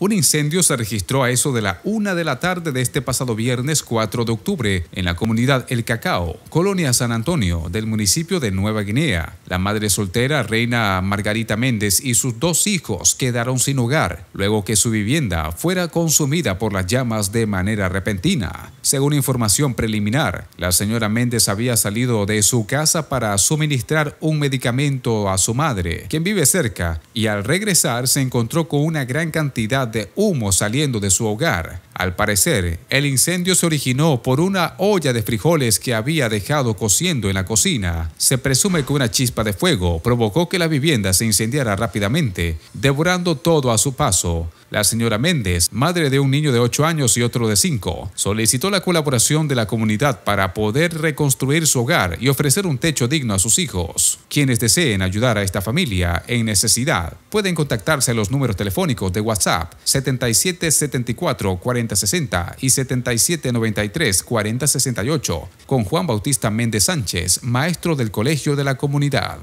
Un incendio se registró a eso de la una de la tarde de este pasado viernes 4 de octubre en la comunidad El Cacao, colonia San Antonio, del municipio de Nueva Guinea. La madre soltera, reina Margarita Méndez, y sus dos hijos quedaron sin hogar luego que su vivienda fuera consumida por las llamas de manera repentina. Según información preliminar, la señora Méndez había salido de su casa para suministrar un medicamento a su madre, quien vive cerca, y al regresar se encontró con una gran cantidad humo saliendo de su hogar. Al parecer, el incendio se originó por una olla de frijoles que había dejado cociendo en la cocina. Se presume que una chispa de fuego provocó que la vivienda se incendiara rápidamente, devorando todo a su paso. La señora Méndez, madre de un niño de 8 años y otro de 5, solicitó la colaboración de la comunidad para poder reconstruir su hogar y ofrecer un techo digno a sus hijos. Quienes deseen ayudar a esta familia en necesidad pueden contactarse a los números telefónicos de WhatsApp 7774 4060 y 7793 4068 con Juan Bautista Méndez Sánchez, maestro del Colegio de la Comunidad.